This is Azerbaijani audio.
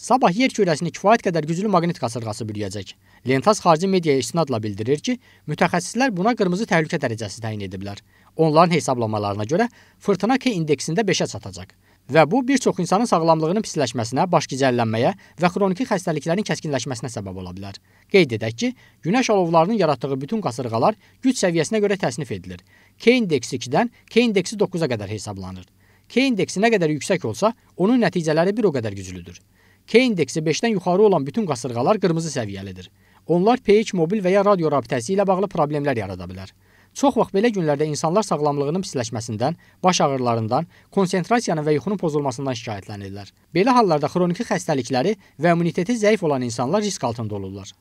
Sabah yer kürəsini kifayət qədər güclü maqnit qasırğası bürüyəcək. Lentas xarici mediaya istinadla bildirir ki, mütəxəssislər buna qırmızı təhlükə dərəcəsi təyin ediblər. Onların hesablamalarına görə fırtına K indeksində 5-ə çatacaq və bu bir çox insanın sağlamlığının pisləşməsinə, başgicəllənməyə və xroniki xəstəliklərin kəskinləşməsinə səbəb ola bilər. Qeyd edək ki, günəş alovlarının yaratdığı bütün qasırğalar güc səviyyəsinə görə təsnif edilir. K indeksi 2-dən K indeksi 9-a qədər hesablanır. K indeksi nə qədər yüksək olsa, onun nəticələri bir o qədər güclüdür. K indeksi 5-dən yuxarı olan bütün qasırğalar qırmızı səviyyəlidir. Onlar pH mobil və ya radio rabitəsi ilə bağlı problemlər yarada bilər. Çox vaxt belə günlərdə insanlar sağlamlığının pisləşməsindən, baş ağrılarından, konsentrasiyanın və yuxunun pozulmasından şikayətlənirlər. Belə hallarda xroniki xəstəlikləri və immuniteti zəif olan insanlar risk altında olurlar.